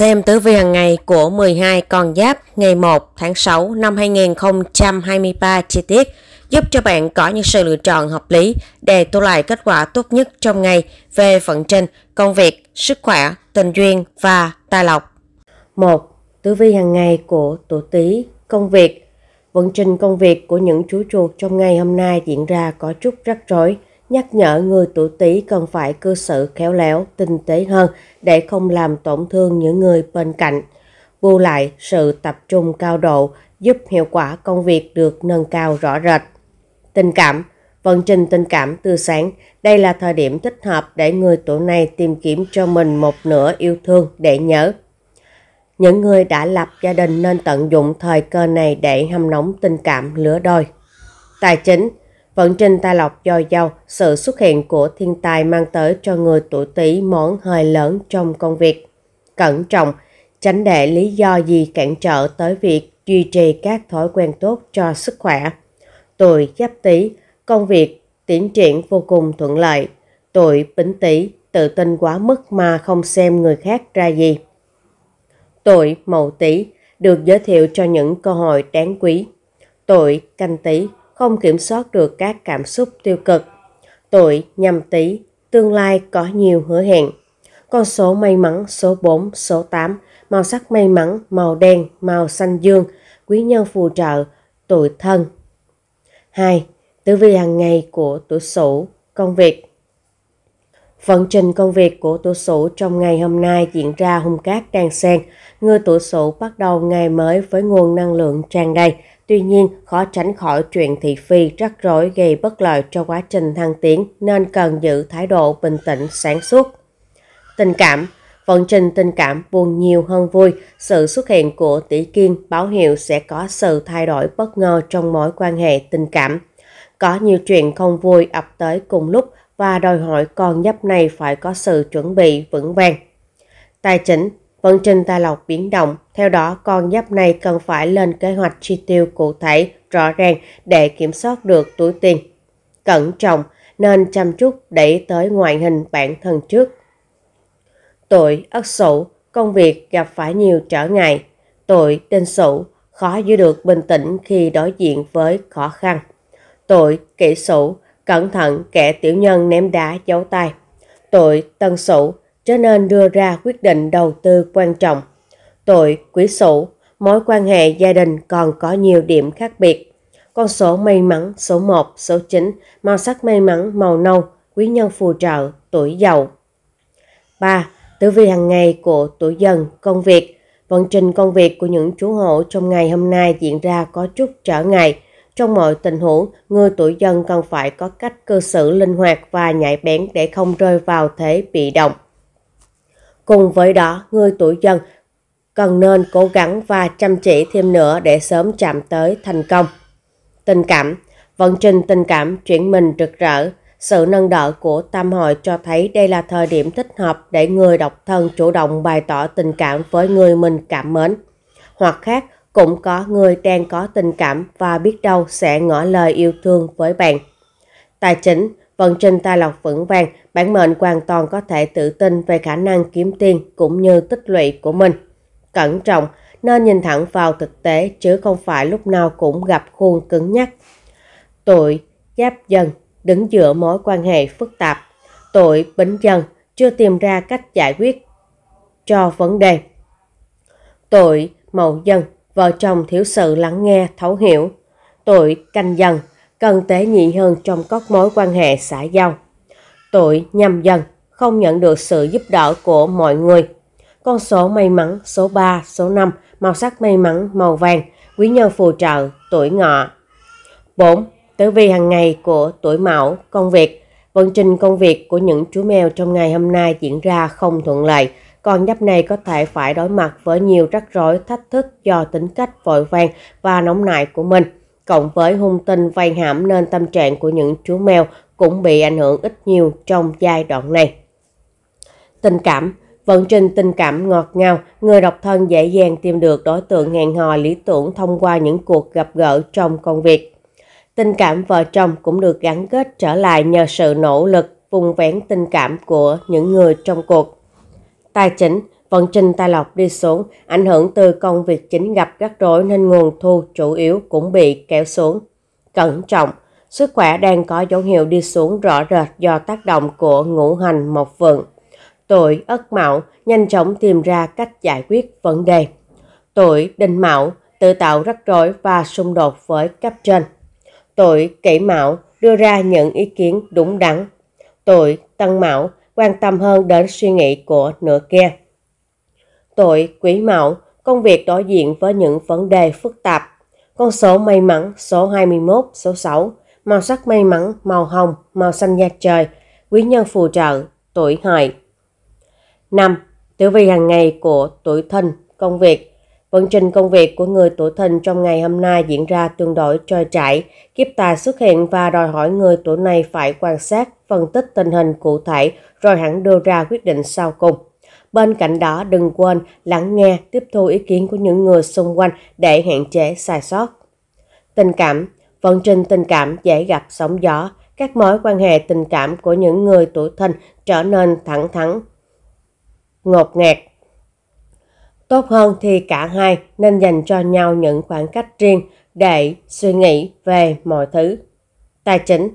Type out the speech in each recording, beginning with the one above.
xem tử vi hàng ngày của 12 con giáp ngày 1 tháng 6 năm 2023 chi tiết giúp cho bạn có những sự lựa chọn hợp lý để thu lại kết quả tốt nhất trong ngày về vận trình, công việc, sức khỏe, tình duyên và tài lộc. 1. Tử vi hàng ngày của tuổi Tý, công việc. Vận trình công việc của những chú chuột trong ngày hôm nay diễn ra có chút rắc rối nhắc nhở người tuổi Tý cần phải cư xử khéo léo, tinh tế hơn để không làm tổn thương những người bên cạnh. Bù lại, sự tập trung cao độ giúp hiệu quả công việc được nâng cao rõ rệt. Tình cảm Vận trình tình cảm từ sáng, đây là thời điểm thích hợp để người tuổi này tìm kiếm cho mình một nửa yêu thương để nhớ. Những người đã lập gia đình nên tận dụng thời cơ này để hâm nóng tình cảm lứa đôi. Tài chính Vận trình tài lộc dồi dào, sự xuất hiện của thiên tài mang tới cho người tuổi Tý món hơi lớn trong công việc. Cẩn trọng, tránh để lý do gì cản trở tới việc duy trì các thói quen tốt cho sức khỏe. Tuổi Giáp Tý, công việc tiến triển vô cùng thuận lợi. Tuổi Bính Tý, tự tin quá mức mà không xem người khác ra gì. Tuổi Mậu Tý, được giới thiệu cho những cơ hội đáng quý. Tuổi Canh Tý, không kiểm soát được các cảm xúc tiêu cực. Tuổi nhâm tý, tương lai có nhiều hứa hẹn. Con số may mắn số 4, số 8, màu sắc may mắn, màu đen, màu xanh dương, quý nhân phù trợ, tuổi thân. 2. Tử vi hàng ngày của tuổi Sửu, công việc. Vận trình công việc của tuổi Sửu trong ngày hôm nay diễn ra hung cát đan sen, Người tuổi Sửu bắt đầu ngày mới với nguồn năng lượng tràn đầy, Tuy nhiên, khó tránh khỏi chuyện thị phi rắc rối gây bất lợi cho quá trình thăng tiến nên cần giữ thái độ bình tĩnh, sáng suốt. Tình cảm Vận trình tình cảm buồn nhiều hơn vui, sự xuất hiện của tỷ kiên báo hiệu sẽ có sự thay đổi bất ngờ trong mối quan hệ tình cảm. Có nhiều chuyện không vui ập tới cùng lúc và đòi hỏi con nhấp này phải có sự chuẩn bị vững vàng. Tài chính Vận trình tài lộc biến động, theo đó con giáp này cần phải lên kế hoạch chi tiêu cụ thể, rõ ràng để kiểm soát được túi tiền. Cẩn trọng, nên chăm chút để tới ngoại hình bản thân trước. Tuổi Ất Sửu, công việc gặp phải nhiều trở ngại. Tuổi Đinh Sửu, khó giữ được bình tĩnh khi đối diện với khó khăn. Tuổi Kỷ Sửu, cẩn thận kẻ tiểu nhân ném đá giấu tay. Tuổi Tân Sửu, cho nên đưa ra quyết định đầu tư quan trọng. Tội, quỹ sổ, mối quan hệ gia đình còn có nhiều điểm khác biệt. Con số may mắn số 1, số 9, màu sắc may mắn màu nâu, quý nhân phù trợ, tuổi giàu. 3. Tử vi hàng ngày của tuổi dần, công việc. Vận trình công việc của những chú hộ trong ngày hôm nay diễn ra có chút trở ngại. Trong mọi tình huống, người tuổi dần cần phải có cách cư xử linh hoạt và nhạy bén để không rơi vào thế bị động. Cùng với đó, người tuổi dần cần nên cố gắng và chăm chỉ thêm nữa để sớm chạm tới thành công. Tình cảm Vận trình tình cảm chuyển mình rực rỡ, sự nâng đỡ của tam hội cho thấy đây là thời điểm thích hợp để người độc thân chủ động bày tỏ tình cảm với người mình cảm mến. Hoặc khác, cũng có người đang có tình cảm và biết đâu sẽ ngỏ lời yêu thương với bạn. Tài chính vận trình tài lộc vững vàng, bản mệnh hoàn toàn có thể tự tin về khả năng kiếm tiền cũng như tích lũy của mình. Cẩn trọng, nên nhìn thẳng vào thực tế chứ không phải lúc nào cũng gặp khuôn cứng nhắc. Tuổi Giáp Dần đứng giữa mối quan hệ phức tạp. Tuổi Bính Dần chưa tìm ra cách giải quyết cho vấn đề. Tuổi Mậu Dần vợ chồng thiếu sự lắng nghe, thấu hiểu. Tuổi Canh Dần cần tế nhị hơn trong các mối quan hệ xã giao. Tuổi nhâm dần không nhận được sự giúp đỡ của mọi người. Con số may mắn số 3, số 5, màu sắc may mắn màu vàng, quý nhân phù trợ, tuổi ngọ. 4. Tử vi hàng ngày của tuổi mão, công việc. Vận trình công việc của những chú mèo trong ngày hôm nay diễn ra không thuận lợi. Con nhấp này có thể phải đối mặt với nhiều rắc rối, thách thức do tính cách vội vàng và nóng nại của mình cộng với hung tinh vay hãm nên tâm trạng của những chú mèo cũng bị ảnh hưởng ít nhiều trong giai đoạn này. Tình cảm Vận trình tình cảm ngọt ngào, người độc thân dễ dàng tìm được đối tượng hẹn hò lý tưởng thông qua những cuộc gặp gỡ trong công việc. Tình cảm vợ chồng cũng được gắn kết trở lại nhờ sự nỗ lực vùng vén tình cảm của những người trong cuộc. Tài chính Vận trình tài lộc đi xuống, ảnh hưởng từ công việc chính gặp rắc rối nên nguồn thu chủ yếu cũng bị kéo xuống. Cẩn trọng, sức khỏe đang có dấu hiệu đi xuống rõ rệt do tác động của ngũ hành mộc vượng. Tuổi Ất Mão nhanh chóng tìm ra cách giải quyết vấn đề. Tuổi Đinh Mão tự tạo rắc rối và xung đột với cấp trên. Tuổi Kỷ Mão đưa ra những ý kiến đúng đắn. Tuổi Tân Mão quan tâm hơn đến suy nghĩ của nửa kia tuổi, quý mão, công việc đối diện với những vấn đề phức tạp. Con số may mắn số 21, số 6, màu sắc may mắn màu hồng, màu xanh da trời, quý nhân phù trợ, tuổi hợi. 5. Tử vi hàng ngày của tuổi thìn, công việc. Vận trình công việc của người tuổi thìn trong ngày hôm nay diễn ra tương đối trôi chảy, kiếp tài xuất hiện và đòi hỏi người tuổi này phải quan sát, phân tích tình hình cụ thể rồi hẳn đưa ra quyết định sau cùng. Bên cạnh đó, đừng quên lắng nghe, tiếp thu ý kiến của những người xung quanh để hạn chế sai sót. Tình cảm Vận trình tình cảm dễ gặp sóng gió, các mối quan hệ tình cảm của những người tuổi thìn trở nên thẳng thắn, ngột ngạt. Tốt hơn thì cả hai nên dành cho nhau những khoảng cách riêng để suy nghĩ về mọi thứ. Tài chính,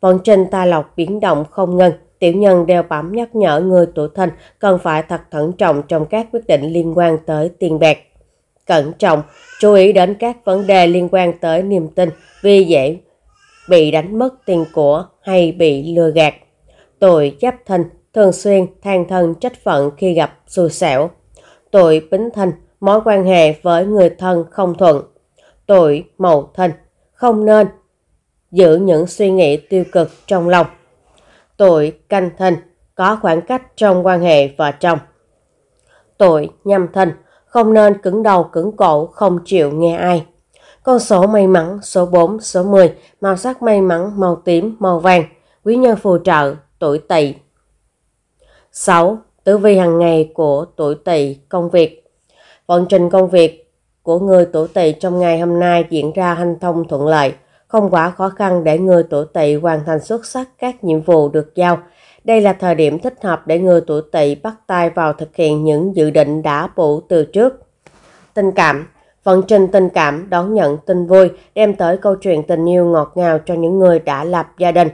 vận trình tài lộc biến động không ngừng, tiểu nhân đeo bám nhắc nhở người tuổi thân cần phải thật thận trọng trong các quyết định liên quan tới tiền bạc. Cẩn trọng, chú ý đến các vấn đề liên quan tới niềm tin vì dễ bị đánh mất tiền của hay bị lừa gạt. Tuổi giáp thân thường xuyên than thân trách phận khi gặp xui xẻo. Tuổi bính thân mối quan hệ với người thân không thuận. Tuổi mậu thân không nên giữ những suy nghĩ tiêu cực trong lòng tội canh thân, có khoảng cách trong quan hệ và chồng. Tội nhâm thân, không nên cứng đầu cứng cổ, không chịu nghe ai. Con số may mắn số 4, số 10, màu sắc may mắn màu tím, màu vàng, quý nhân phù trợ, tuổi tỵ. 6. Tử vi hàng ngày của tuổi tỵ công việc. Vận trình công việc của người tuổi tỵ trong ngày hôm nay diễn ra hanh thông thuận lợi không quá khó khăn để người tuổi tỵ hoàn thành xuất sắc các nhiệm vụ được giao. Đây là thời điểm thích hợp để người tuổi tỵ bắt tay vào thực hiện những dự định đã bổ từ trước. Tình cảm Vận trình tình cảm đón nhận tin vui đem tới câu chuyện tình yêu ngọt ngào cho những người đã lập gia đình.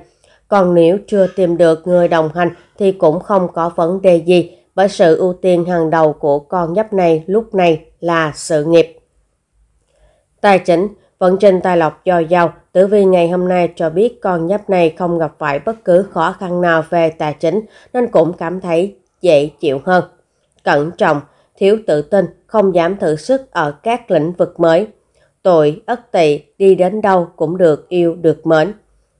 Còn nếu chưa tìm được người đồng hành thì cũng không có vấn đề gì bởi sự ưu tiên hàng đầu của con nhấp này lúc này là sự nghiệp. Tài chính vận trình tài lộc do giàu Tử Vi ngày hôm nay cho biết con giáp này không gặp phải bất cứ khó khăn nào về tài chính nên cũng cảm thấy dễ chịu hơn. Cẩn trọng, thiếu tự tin, không dám thử sức ở các lĩnh vực mới. Tuổi ất tỵ đi đến đâu cũng được yêu được mến.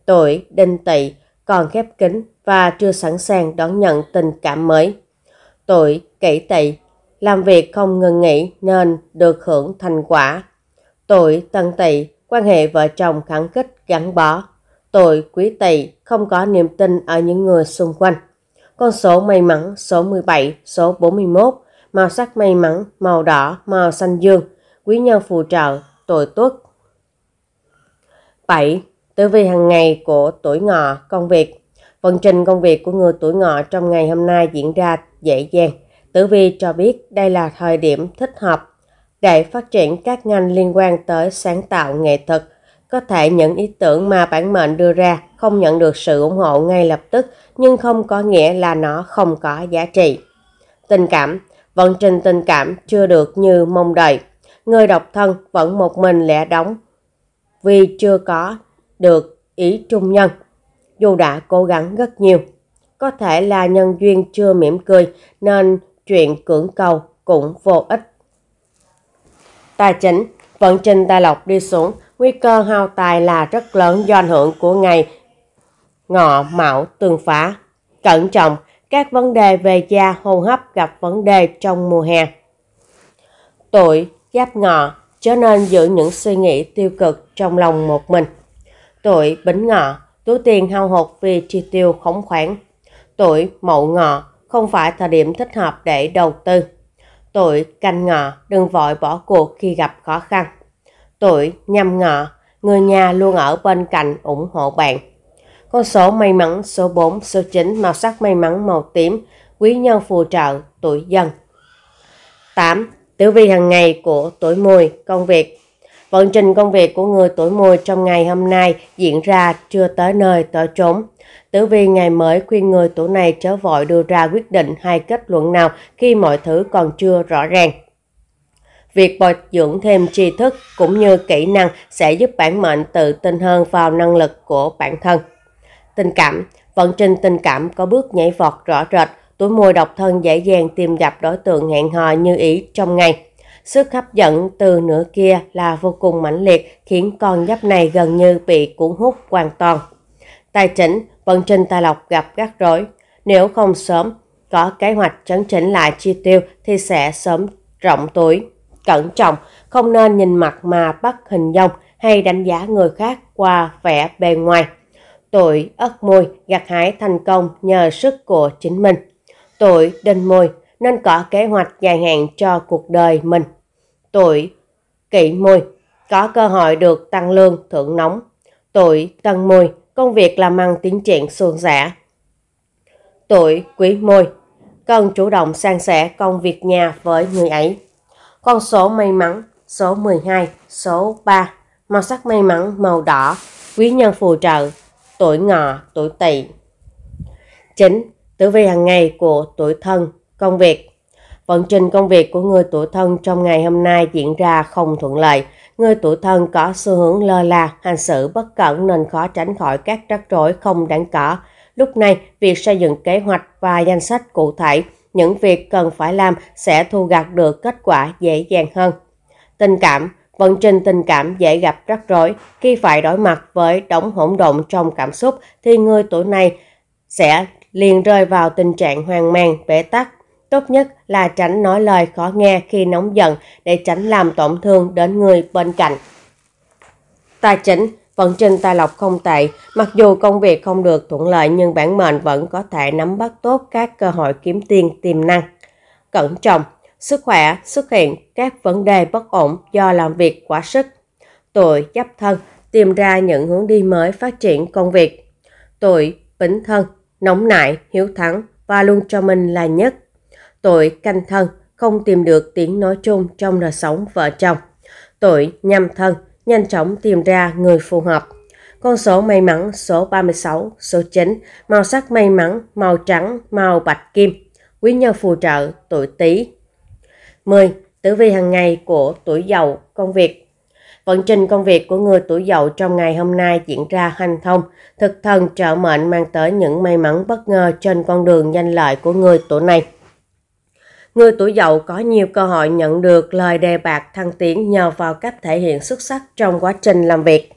Tuổi đinh tỵ còn khép kín và chưa sẵn sàng đón nhận tình cảm mới. Tuổi kỷ tỵ làm việc không ngừng nghỉ nên được hưởng thành quả Tuổi tân tỵ quan hệ vợ chồng khẳng khích gắn bó. Tuổi quý tỵ không có niềm tin ở những người xung quanh. Con số may mắn số 17, số 41, màu sắc may mắn, màu đỏ, màu xanh dương, quý nhân phù trợ, tuổi tuất. 7. Tử vi hàng ngày của tuổi ngọ, công việc. Vận trình công việc của người tuổi ngọ trong ngày hôm nay diễn ra dễ dàng. Tử vi cho biết đây là thời điểm thích hợp để phát triển các ngành liên quan tới sáng tạo nghệ thuật. Có thể những ý tưởng mà bản mệnh đưa ra không nhận được sự ủng hộ ngay lập tức nhưng không có nghĩa là nó không có giá trị. Tình cảm Vận trình tình cảm chưa được như mong đợi. Người độc thân vẫn một mình lẻ đóng vì chưa có được ý trung nhân. Dù đã cố gắng rất nhiều, có thể là nhân duyên chưa mỉm cười nên chuyện cưỡng cầu cũng vô ích Tài chính, vận trình tài lộc đi xuống, nguy cơ hao tài là rất lớn do ảnh hưởng của ngày ngọ mão tương phá. Cẩn trọng, các vấn đề về da hô hấp gặp vấn đề trong mùa hè. Tuổi giáp ngọ, cho nên giữ những suy nghĩ tiêu cực trong lòng một mình. Tuổi bính ngọ, túi tiền hao hụt vì chi tiêu khống khoản. Tuổi mậu ngọ, không phải thời điểm thích hợp để đầu tư tội canh ngọ đừng vội bỏ cuộc khi gặp khó khăn. Tuổi nhâm ngọ, người nhà luôn ở bên cạnh ủng hộ bạn. Con số may mắn số 4, số 9, màu sắc may mắn màu tím, quý nhân phù trợ, tuổi dần. 8. Tử vi hàng ngày của tuổi mùi, công việc Vận trình công việc của người tuổi mùi trong ngày hôm nay diễn ra chưa tới nơi tới chốn. Tử vi ngày mới khuyên người tuổi này chớ vội đưa ra quyết định hay kết luận nào khi mọi thứ còn chưa rõ ràng. Việc bồi dưỡng thêm tri thức cũng như kỹ năng sẽ giúp bản mệnh tự tin hơn vào năng lực của bản thân. Tình cảm Vận trình tình cảm có bước nhảy vọt rõ rệt, tuổi mùi độc thân dễ dàng tìm gặp đối tượng hẹn hò như ý trong ngày. Sức hấp dẫn từ nửa kia là vô cùng mãnh liệt, khiến con giáp này gần như bị cuốn hút hoàn toàn. Tài chính, vận trình tài lộc gặp rắc rối. Nếu không sớm, có kế hoạch chấn chỉnh lại chi tiêu thì sẽ sớm rộng tuổi. Cẩn trọng, không nên nhìn mặt mà bắt hình dung hay đánh giá người khác qua vẻ bề ngoài. Tuổi ất mùi gặt hái thành công nhờ sức của chính mình. Tuổi đinh mùi nên có kế hoạch dài hạn cho cuộc đời mình. Tuổi kỷ mùi, có cơ hội được tăng lương thưởng nóng. Tuổi tân mùi, công việc làm ăn tiến triển suôn sẻ. Tuổi quý mùi, cần chủ động san sẻ công việc nhà với người ấy. Con số may mắn, số 12, số 3, màu sắc may mắn màu đỏ, quý nhân phù trợ, tuổi ngọ, tuổi tỵ. 9. Tử vi hàng ngày của tuổi thân, công việc Vận trình công việc của người tuổi thân trong ngày hôm nay diễn ra không thuận lợi. Người tuổi thân có xu hướng lơ là, hành xử bất cẩn nên khó tránh khỏi các rắc rối không đáng có. Lúc này, việc xây dựng kế hoạch và danh sách cụ thể, những việc cần phải làm sẽ thu gặt được kết quả dễ dàng hơn. Tình cảm Vận trình tình cảm dễ gặp rắc rối. Khi phải đối mặt với đống hỗn độn trong cảm xúc thì người tuổi này sẽ liền rơi vào tình trạng hoang mang, bế tắc Tốt nhất là tránh nói lời khó nghe khi nóng giận để tránh làm tổn thương đến người bên cạnh. Tài chính Vận trình tài lộc không tệ, mặc dù công việc không được thuận lợi nhưng bản mệnh vẫn có thể nắm bắt tốt các cơ hội kiếm tiền tiềm năng. Cẩn trọng, sức khỏe xuất hiện các vấn đề bất ổn do làm việc quá sức. Tuổi giáp thân tìm ra những hướng đi mới phát triển công việc. Tuổi bính thân, nóng nảy, hiếu thắng và luôn cho mình là nhất tội canh thân, không tìm được tiếng nói chung trong đời sống vợ chồng. Tội nhâm thân, nhanh chóng tìm ra người phù hợp. Con số may mắn số 36, số 9, màu sắc may mắn, màu trắng, màu bạch kim. Quý nhân phù trợ tuổi Tý. 10. Tử vi hàng ngày của tuổi Dậu, công việc Vận trình công việc của người tuổi dậu trong ngày hôm nay diễn ra hanh thông, thực thần trợ mệnh mang tới những may mắn bất ngờ trên con đường danh lợi của người tuổi này người tuổi dậu có nhiều cơ hội nhận được lời đề bạc thăng tiến nhờ vào cách thể hiện xuất sắc trong quá trình làm việc.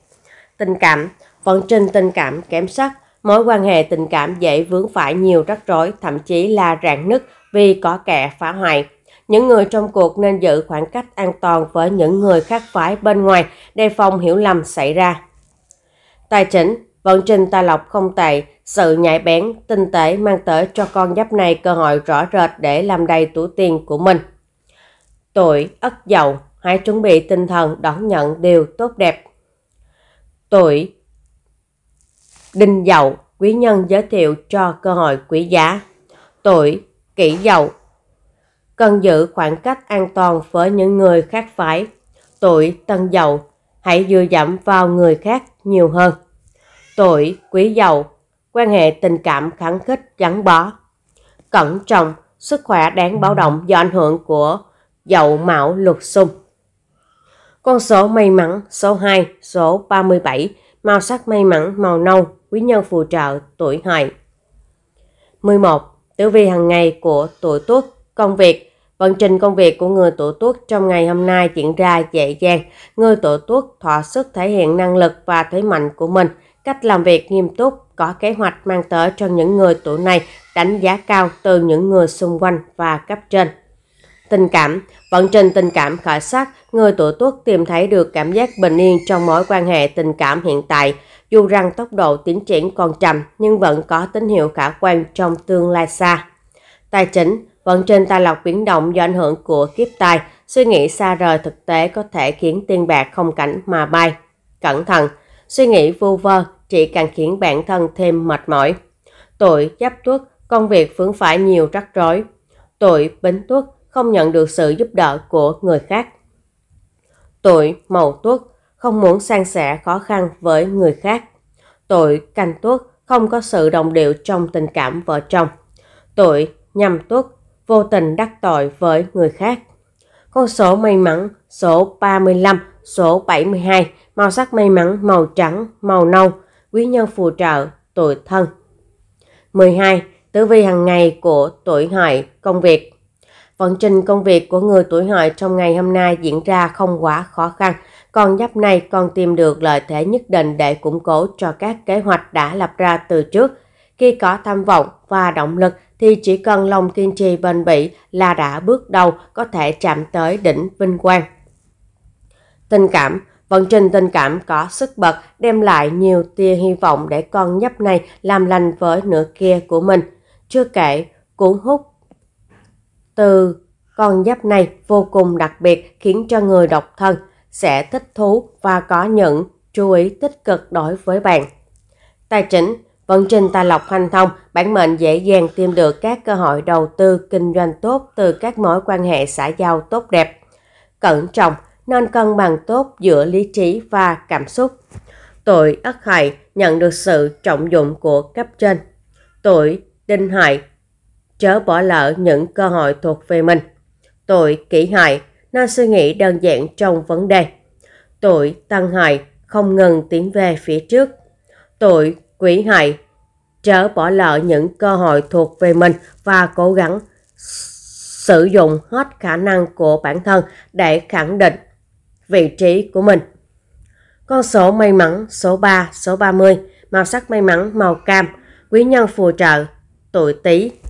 Tình cảm, vận trình tình cảm kém sắc, mối quan hệ tình cảm dễ vướng phải nhiều rắc rối, thậm chí là rạn nứt vì có kẻ phá hoại. Những người trong cuộc nên giữ khoảng cách an toàn với những người khác phái bên ngoài, đề phòng hiểu lầm xảy ra. Tài chính, Vận trình tài lộc không tệ, sự nhạy bén, tinh tế mang tới cho con giáp này cơ hội rõ rệt để làm đầy tuổi tiền của mình. Tuổi Ất Dậu, hãy chuẩn bị tinh thần đón nhận điều tốt đẹp. Tuổi Đinh Dậu, quý nhân giới thiệu cho cơ hội quý giá. Tuổi Kỷ Dậu, cần giữ khoảng cách an toàn với những người khác phái. Tuổi Tân Dậu, hãy dựa dẫm vào người khác nhiều hơn tội quý giàu, quan hệ tình cảm kháng khích gắn bó. Cẩn trọng, sức khỏe đáng báo động do ảnh hưởng của dậu mão lục xung. Con số may mắn số 2, số 37, màu sắc may mắn màu nâu, quý nhân phù trợ tuổi hợi. 11. Tử vi hàng ngày của tuổi tuất, công việc Vận trình công việc của người tuổi tuất trong ngày hôm nay diễn ra dễ dàng. Người tuổi tuất thỏa sức thể hiện năng lực và thế mạnh của mình, Cách làm việc nghiêm túc, có kế hoạch mang tới cho những người tuổi này đánh giá cao từ những người xung quanh và cấp trên. Tình cảm Vận trình tình cảm khởi sắc, người tuổi tuất tìm thấy được cảm giác bình yên trong mối quan hệ tình cảm hiện tại. Dù rằng tốc độ tiến triển còn chậm nhưng vẫn có tín hiệu khả quan trong tương lai xa. Tài chính Vận trình tài lộc biến động do ảnh hưởng của kiếp tài, suy nghĩ xa rời thực tế có thể khiến tiền bạc không cảnh mà bay. Cẩn thận, Suy nghĩ vu vơ chỉ càng khiến bản thân thêm mệt mỏi. Tội giáp tuất, công việc vướng phải nhiều rắc rối. Tội bính tuất không nhận được sự giúp đỡ của người khác. Tội mậu tuất không muốn san sẻ khó khăn với người khác. Tội canh tuất không có sự đồng điệu trong tình cảm vợ chồng. Tội nhâm tuất vô tình đắc tội với người khác. Con số may mắn số 35, số 72 màu sắc may mắn, màu trắng, màu nâu, quý nhân phù trợ, tuổi thân. 12. Tử vi hàng ngày của tuổi hợi công việc Vận trình công việc của người tuổi hợi trong ngày hôm nay diễn ra không quá khó khăn. Con giáp này còn tìm được lợi thế nhất định để củng cố cho các kế hoạch đã lập ra từ trước. Khi có tham vọng và động lực thì chỉ cần lòng kiên trì bền bỉ là đã bước đầu có thể chạm tới đỉnh vinh quang. Tình cảm Vận trình tình cảm có sức bật đem lại nhiều tia hy vọng để con nhóc này làm lành với nửa kia của mình. Chưa kể, cuốn hút từ con giáp này vô cùng đặc biệt khiến cho người độc thân sẽ thích thú và có những chú ý tích cực đối với bạn. Tài chính Vận trình tài lộc hành thông, bản mệnh dễ dàng tìm được các cơ hội đầu tư, kinh doanh tốt từ các mối quan hệ xã giao tốt đẹp. Cẩn trọng nên cân bằng tốt giữa lý trí và cảm xúc. Tuổi ất hại nhận được sự trọng dụng của cấp trên. Tuổi đinh hại chớ bỏ lỡ những cơ hội thuộc về mình. Tuổi kỷ hại nên suy nghĩ đơn giản trong vấn đề. Tuổi tăng hại không ngừng tiến về phía trước. Tuổi quý hại chớ bỏ lỡ những cơ hội thuộc về mình và cố gắng sử dụng hết khả năng của bản thân để khẳng định vị trí của mình. Con số may mắn số 3, số 30, màu sắc may mắn màu cam, quý nhân phù trợ, tuổi Tý,